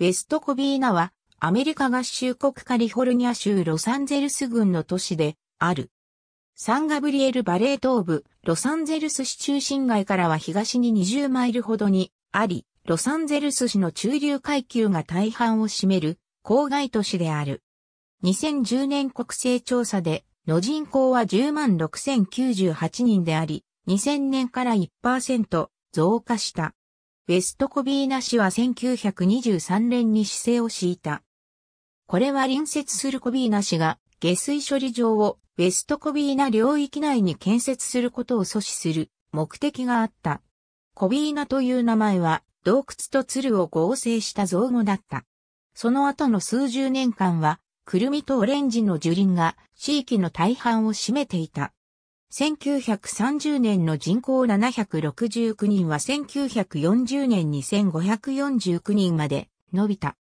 ウェストコビーナは、アメリカ合衆国カリフォルニア州ロサンゼルス郡の都市で、ある。サンガブリエルバレー東部、ロサンゼルス市中心街からは東に20マイルほどにあり、ロサンゼルス市の中流階級が大半を占める郊外都市である。2010年国勢調査で、の人口は106098人であり、2000年から1%増加した。ウェストコビーナ氏は1923年に姿勢を敷いた。これは隣接するコビーナ氏が下水処理場をウェストコビーナ領域内に建設することを阻止する目的があった。コビーナという名前は洞窟と鶴を合成した造語だった。その後の数十年間は、クルミとオレンジの樹林が地域の大半を占めていた。1930年の人口769人は1940年に1549人まで伸びた。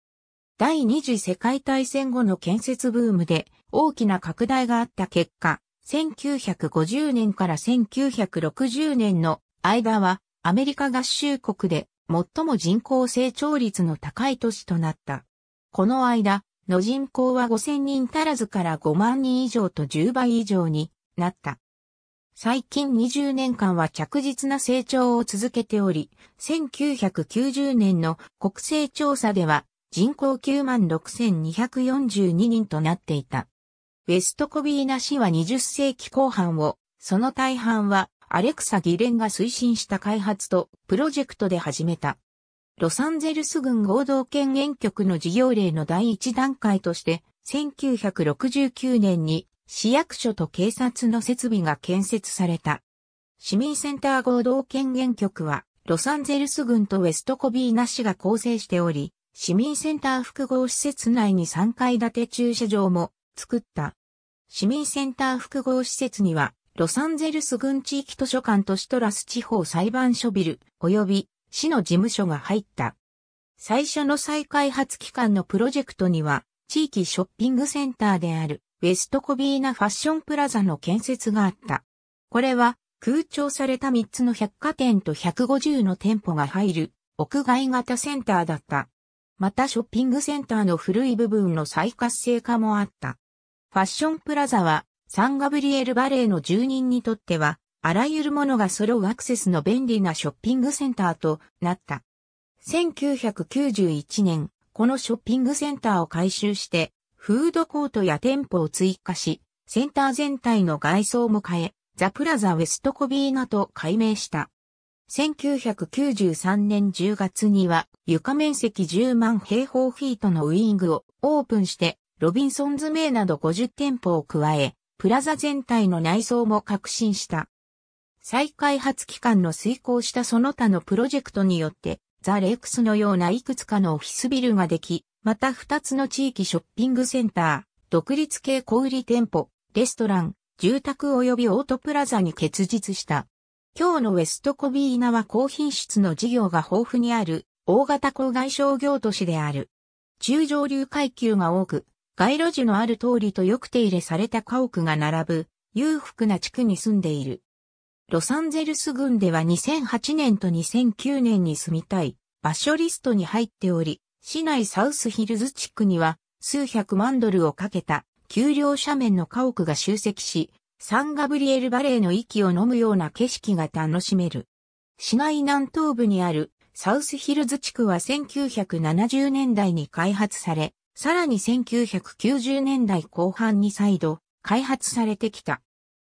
第二次世界大戦後の建設ブームで大きな拡大があった結果、1950年から1960年の間はアメリカ合衆国で最も人口成長率の高い都市となった。この間、の人口は5000人足らずから5万人以上と10倍以上になった。最近20年間は着実な成長を続けており、1990年の国勢調査では人口96,242人となっていた。ウェストコビーナ市は20世紀後半を、その大半はアレクサ・ギレンが推進した開発とプロジェクトで始めた。ロサンゼルス軍合同権限局の事業例の第一段階として、1969年に市役所と警察の設備が建設された。市民センター合同権限局は、ロサンゼルス郡とウェストコビーナ市が構成しており、市民センター複合施設内に3階建て駐車場も作った。市民センター複合施設には、ロサンゼルス郡地域図書館とシトラス地方裁判所ビル、及び市の事務所が入った。最初の再開発期間のプロジェクトには、地域ショッピングセンターであるウェストコビーナファッションプラザの建設があった。これは空調された3つの百貨店と150の店舗が入る屋外型センターだった。またショッピングセンターの古い部分の再活性化もあった。ファッションプラザはサンガブリエルバレーの住人にとってはあらゆるものが揃うアクセスの便利なショッピングセンターとなった。1991年、このショッピングセンターを改修してフードコートや店舗を追加し、センター全体の外装も変え、ザ・プラザ・ウェストコビーナと改名した。1993年10月には床面積10万平方フィートのウィングをオープンして、ロビンソンズ名など50店舗を加え、プラザ全体の内装も革新した。再開発期間の遂行したその他のプロジェクトによって、ザ・レックスのようないくつかのオフィスビルができ、また2つの地域ショッピングセンター、独立系小売店舗、レストラン、住宅及びオートプラザに結実した。今日のウェストコビーナは高品質の事業が豊富にある大型郊外商業都市である。中上流階級が多く、街路樹のある通りとよく手入れされた家屋が並ぶ裕福な地区に住んでいる。ロサンゼルス郡では2008年と2009年に住みたい場所リストに入っており、市内サウスヒルズ地区には数百万ドルをかけた丘陵斜面の家屋が集積し、サンガブリエルバレーの息を飲むような景色が楽しめる。市内南東部にあるサウスヒルズ地区は1970年代に開発され、さらに1990年代後半に再度開発されてきた。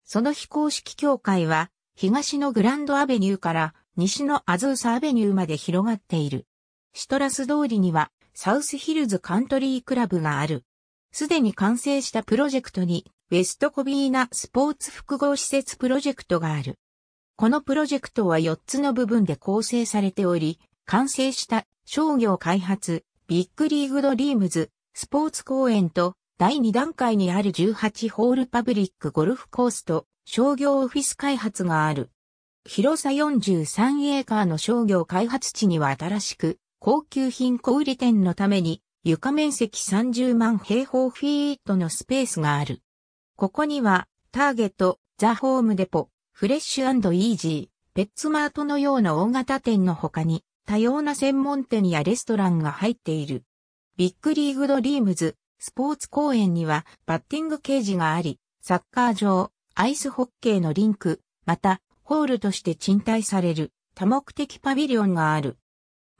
その非公式協会は東のグランドアベニューから西のアズーサアベニューまで広がっている。シトラス通りにはサウスヒルズカントリークラブがある。すでに完成したプロジェクトにウェストコビーナスポーツ複合施設プロジェクトがある。このプロジェクトは4つの部分で構成されており、完成した商業開発、ビッグリーグドリームズ、スポーツ公園と第2段階にある18ホールパブリックゴルフコースと商業オフィス開発がある。広さ43エーカーの商業開発地には新しく高級品小売店のために床面積30万平方フィートのスペースがある。ここにはターゲット、ザ・ホームデポ、フレッシュイージー、ペッツマートのような大型店の他に多様な専門店やレストランが入っている。ビッグリーグドリームズ、スポーツ公園にはバッティングケージがあり、サッカー場、アイスホッケーのリンク、またホールとして賃貸される多目的パビリオンがある。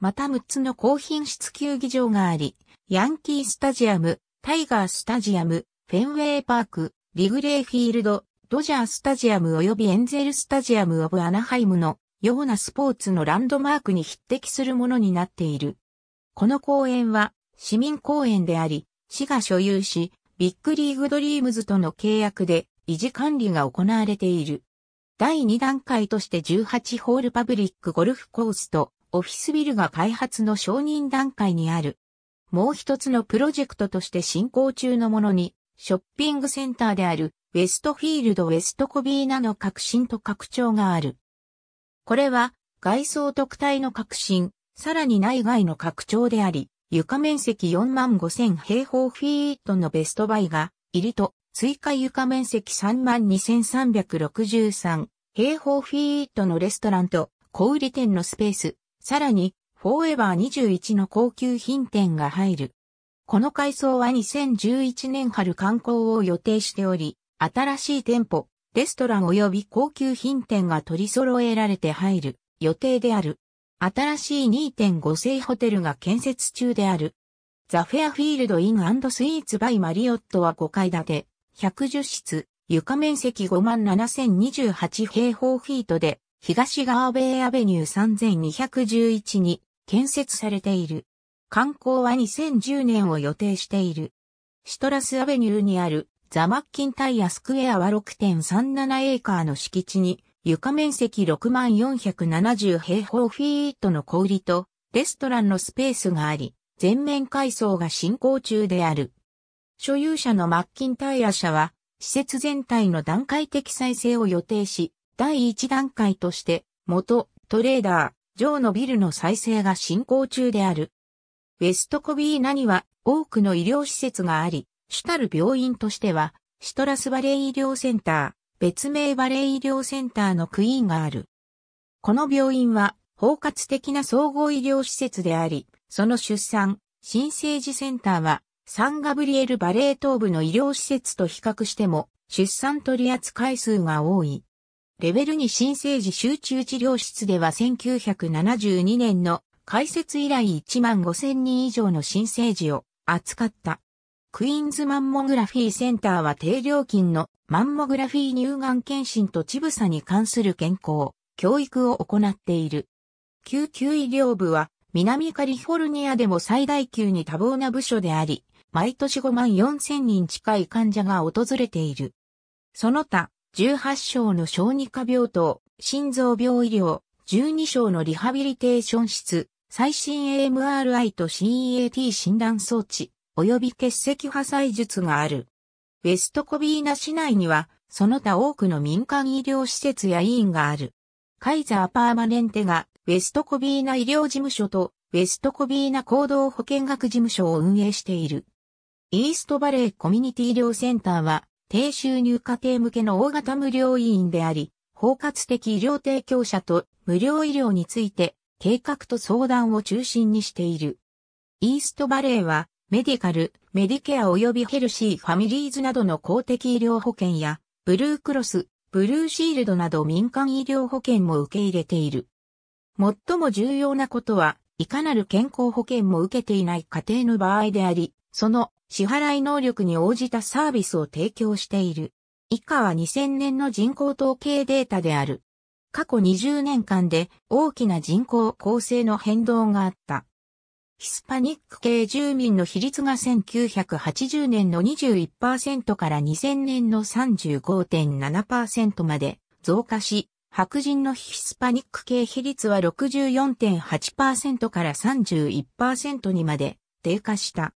また6つの高品質球技場があり、ヤンキースタジアム、タイガースタジアム、フェンウェイパーク、リグレーフィールド、ドジャースタジアム及びエンゼルスタジアムオブアナハイムのようなスポーツのランドマークに匹敵するものになっている。この公園は市民公園であり、市が所有し、ビッグリーグドリームズとの契約で維持管理が行われている。第2段階として18ホールパブリックゴルフコースとオフィスビルが開発の承認段階にある。もう一つのプロジェクトとして進行中のものに、ショッピングセンターであるウェストフィールド・ウェストコビーナの革新と拡張がある。これは外装特体の革新、さらに内外の拡張であり、床面積4万5000平方フィートのベストバイが、入りと追加床面積3万2363平方フィートのレストランと小売店のスペース、さらに、フォーエバー21の高級品店が入る。この改装は2011年春観光を予定しており、新しい店舗、レストラン及び高級品店が取り揃えられて入る予定である。新しい2.5星ホテルが建設中である。ザ・フェアフィールド・イン・スイーツ・バイ・マリオットは5階建て、110室、床面積5万7028平方フィートで、東側ベアベニュー3211に建設されている。観光は2010年を予定している。シトラスアベニューにあるザ・マッキンタイヤスクエアは6.37エーカーの敷地に床面積6470平方フィートの小売とレストランのスペースがあり、全面改装が進行中である。所有者のマッキンタイヤ社は施設全体の段階的再生を予定し、第1段階として、元、トレーダー、ジョーのビルの再生が進行中である。ウェストコビーナには多くの医療施設があり、主たる病院としては、シトラスバレー医療センター、別名バレー医療センターのクイーンがある。この病院は包括的な総合医療施設であり、その出産、新生児センターはサンガブリエルバレー東部の医療施設と比較しても出産取扱数が多い。レベル2新生児集中治療室では1972年の開設以来1万5000人以上の新生児を扱った。クイーンズマンモグラフィーセンターは低料金のマンモグラフィー乳がん検診と乳房に関する健康、教育を行っている。救急医療部は南カリフォルニアでも最大級に多忙な部署であり、毎年5万4千人近い患者が訪れている。その他、18床の小児科病棟、心臓病医療、12床のリハビリテーション室、最新 AMRI と CEAT 診断装置、及び血石破砕術がある。ウェストコビーナ市内には、その他多くの民間医療施設や医院がある。カイザーパーマネンテが、ウェストコビーナ医療事務所と、ウェストコビーナ行動保健学事務所を運営している。イーストバレーコミュニティ医療センターは、低収入家庭向けの大型無料医院であり、包括的医療提供者と無料医療について計画と相談を中心にしている。イーストバレーはメディカル、メディケア及びヘルシーファミリーズなどの公的医療保険やブルークロス、ブルーシールドなど民間医療保険も受け入れている。最も重要なことは、いかなる健康保険も受けていない家庭の場合であり、その支払い能力に応じたサービスを提供している。以下は2000年の人口統計データである。過去20年間で大きな人口構成の変動があった。ヒスパニック系住民の比率が1980年の21%から2000年の35.7%まで増加し、白人のヒスパニック系比率は64.8%から31%にまで低下した。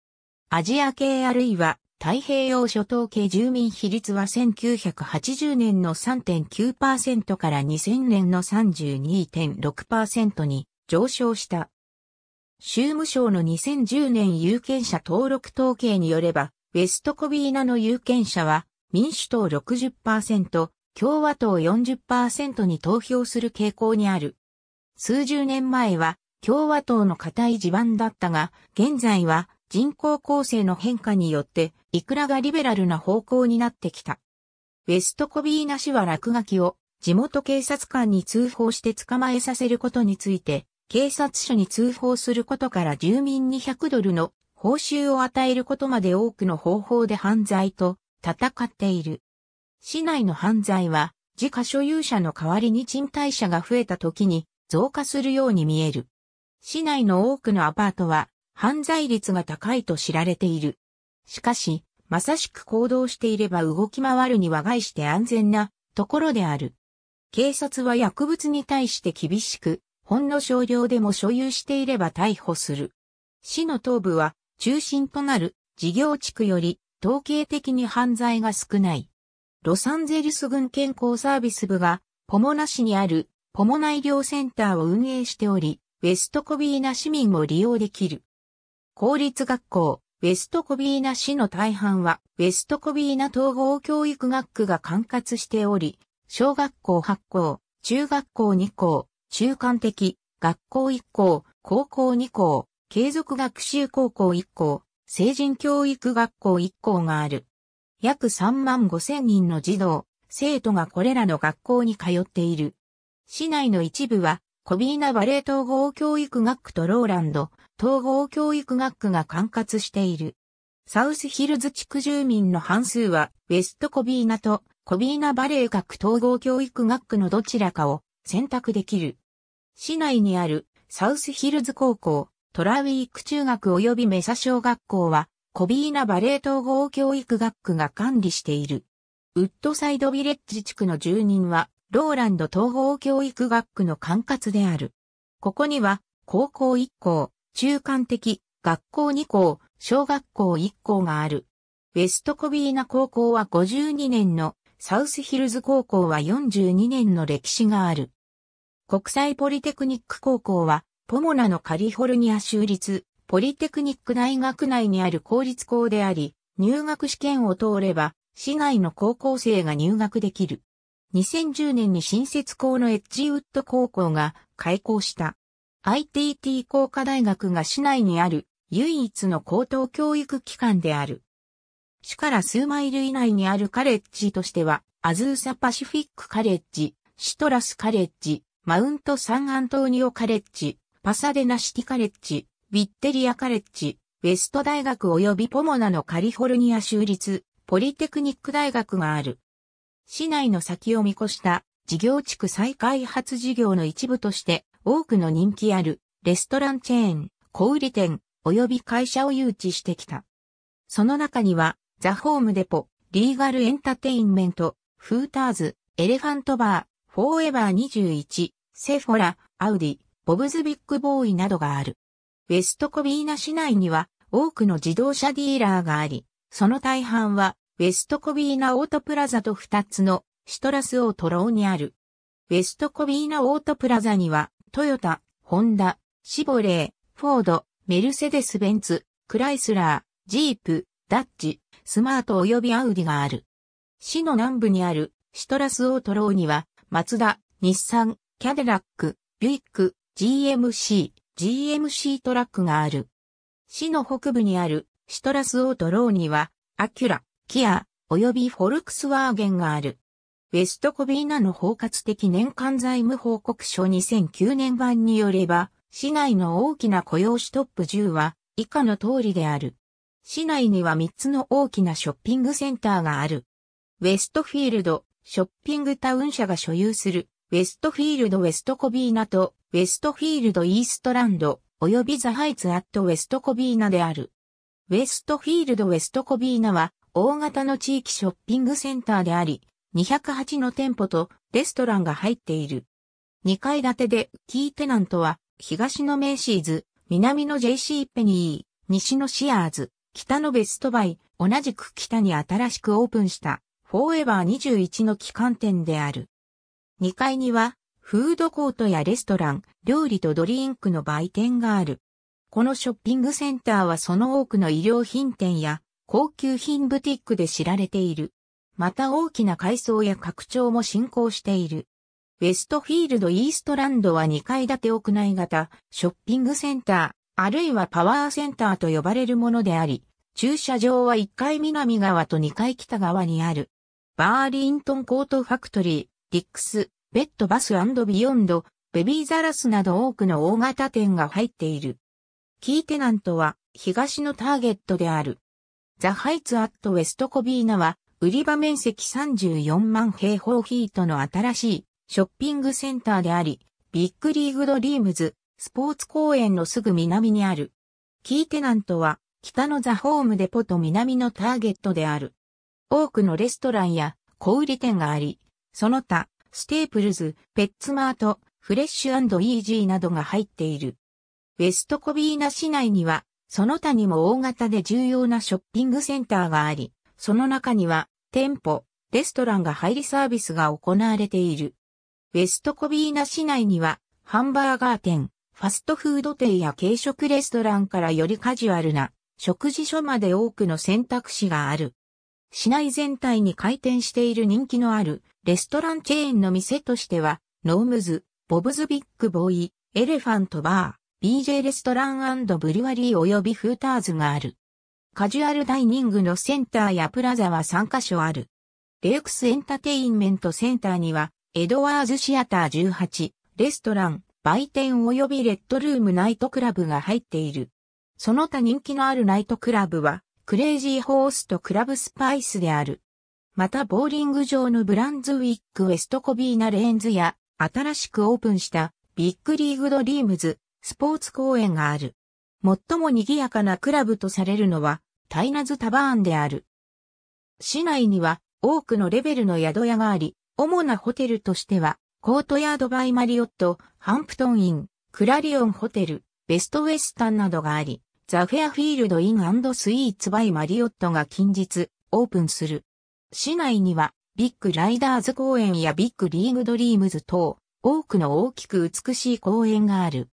アジア系あるいは太平洋諸島系住民比率は1980年の3.9%から2000年の32.6%に上昇した。州務省の2010年有権者登録統計によれば、ウェストコビーナの有権者は民主党60%、共和党40%に投票する傾向にある。数十年前は共和党の固い地盤だったが、現在は人口構成の変化によって、いくらがリベラルな方向になってきた。ウェストコビーナ氏は落書きを地元警察官に通報して捕まえさせることについて、警察署に通報することから住民に100ドルの報酬を与えることまで多くの方法で犯罪と戦っている。市内の犯罪は自家所有者の代わりに賃貸者が増えた時に増加するように見える。市内の多くのアパートは犯罪率が高いと知られている。しかし、まさしく行動していれば動き回るには外して安全なところである。警察は薬物に対して厳しく、ほんの少量でも所有していれば逮捕する。市の東部は中心となる事業地区より統計的に犯罪が少ない。ロサンゼルス郡健康サービス部がポモナ市にあるポモナ医療センターを運営しており、ウェストコビーナ市民も利用できる。公立学校、ウェストコビーナ市の大半は、ウェストコビーナ統合教育学区が管轄しており、小学校8校、中学校2校、中間的、学校1校、高校2校、継続学習高校1校、成人教育学校1校がある。約3万5千人の児童、生徒がこれらの学校に通っている。市内の一部は、コビーナバレー統合教育学区とローランド、統合教育学区が管轄している。サウスヒルズ地区住民の半数は、ウェストコビーナとコビーナバレー学統合教育学区のどちらかを選択できる。市内にあるサウスヒルズ高校、トラウィーク中学及びメサ小学校は、コビーナバレー統合教育学区が管理している。ウッドサイドビレッジ地区の住人は、ローランド統合教育学区の管轄である。ここには、高校1校、中間的、学校2校、小学校1校がある。ウェストコビーナ高校は52年の、サウスヒルズ高校は42年の歴史がある。国際ポリテクニック高校は、ポモナのカリフォルニア州立、ポリテクニック大学内にある公立校であり、入学試験を通れば、市内の高校生が入学できる。2010年に新設校のエッジウッド高校が開校した。ITT 工科大学が市内にある唯一の高等教育機関である。市から数マイル以内にあるカレッジとしては、アズーサパシフィックカレッジ、シトラスカレッジ、マウントサンアントーニオカレッジ、パサデナシティカレッジ、ウィッテリアカレッジ、ウェスト大学及びポモナのカリフォルニア州立、ポリテクニック大学がある。市内の先を見越した事業地区再開発事業の一部として、多くの人気あるレストランチェーン、小売店、及び会社を誘致してきた。その中には、ザ・ホームデポ、リーガルエンタテインメント、フーターズ、エレファントバー、フォーエバー21、セフォラ、アウディ、ボブズビッグボーイなどがある。ウェストコビーナ市内には多くの自動車ディーラーがあり、その大半はウェストコビーナオートプラザと2つのシトラスオートローにある。ウェストコビーナオートプラザにはトヨタ、ホンダ、シボレー、フォード、メルセデス・ベンツ、クライスラー、ジープ、ダッジ、スマート及びアウディがある。市の南部にあるシトラスオートローには、マツダ、日産、キャデラック、ビュイック、GMC、GMC トラックがある。市の北部にあるシトラスオートローには、アキュラ、キア、及びフォルクスワーゲンがある。ウェストコビーナの包括的年間財務報告書2009年版によれば、市内の大きな雇用主トップ10は以下の通りである。市内には3つの大きなショッピングセンターがある。ウェストフィールド、ショッピングタウン社が所有する、ウェストフィールドウェストコビーナと、ウェストフィールドイーストランド、及びザハイツアットウェストコビーナである。ウェストフィールドウェストコビーナは、大型の地域ショッピングセンターであり、208の店舗とレストランが入っている。2階建てでキーテナントは東のメイシーズ、南の JC ペニー、西のシアーズ、北のベストバイ、同じく北に新しくオープンしたフォーエバー21の機関店である。2階にはフードコートやレストラン、料理とドリンクの売店がある。このショッピングセンターはその多くの衣料品店や高級品ブティックで知られている。また大きな改装や拡張も進行している。ウェストフィールドイーストランドは2階建て屋内型、ショッピングセンター、あるいはパワーセンターと呼ばれるものであり、駐車場は1階南側と2階北側にある。バーリントンコートファクトリー、ディックス、ベッドバスビヨンド、ベビーザラスなど多くの大型店が入っている。キーテナントは東のターゲットである。ザ・ハイツ・アット・ウェスト・コビーナは売り場面積34万平方フィートの新しいショッピングセンターであり、ビッグリーグドリームズ、スポーツ公園のすぐ南にある。キーテナントは、北のザ・ホームデポと南のターゲットである。多くのレストランや小売店があり、その他、ステープルズ、ペッツマート、フレッシュイージーなどが入っている。ウェストコビーナ市内には、その他にも大型で重要なショッピングセンターがあり、その中には店舗、レストランが入りサービスが行われている。ウェストコビーナ市内には、ハンバーガー店、ファストフード店や軽食レストランからよりカジュアルな食事所まで多くの選択肢がある。市内全体に開店している人気のあるレストランチェーンの店としては、ノームズ、ボブズビッグボーイ、エレファントバー、BJ レストランブリュワリー及びフーターズがある。カジュアルダイニングのセンターやプラザは3カ所ある。レークスエンタテインメントセンターには、エドワーズシアター18、レストラン、売店及びレッドルームナイトクラブが入っている。その他人気のあるナイトクラブは、クレイジーホースとクラブスパイスである。また、ボーリング場のブランズウィックウェストコビーナレーンズや、新しくオープンした、ビッグリーグドリームズ、スポーツ公園がある。最も賑やかなクラブとされるのは、タイナズタバーンである。市内には多くのレベルの宿屋があり、主なホテルとしては、コートヤードバイマリオット、ハンプトンイン、クラリオンホテル、ベストウェスタンなどがあり、ザ・フェアフィールド・インスイーツ・バイ・マリオットが近日オープンする。市内にはビッグライダーズ公園やビッグリーグドリームズ等、多くの大きく美しい公園がある。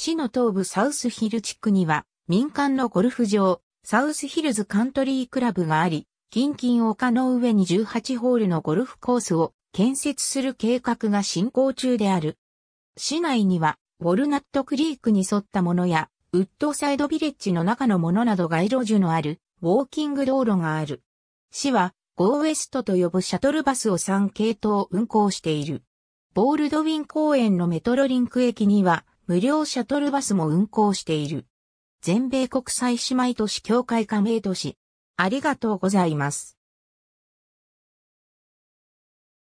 市の東部サウスヒル地区には民間のゴルフ場、サウスヒルズカントリークラブがあり、近々丘の上に18ホールのゴルフコースを建設する計画が進行中である。市内には、ウォルナットクリークに沿ったものや、ウッドサイドビレッジの中のものなど街路樹のある、ウォーキング道路がある。市は、ゴーウエストと呼ぶシャトルバスを3系統運行している。ボールドウィン公園のメトロリンク駅には、無料シャトルバスも運行している。全米国際姉妹都市協会加盟都市。ありがとうございます。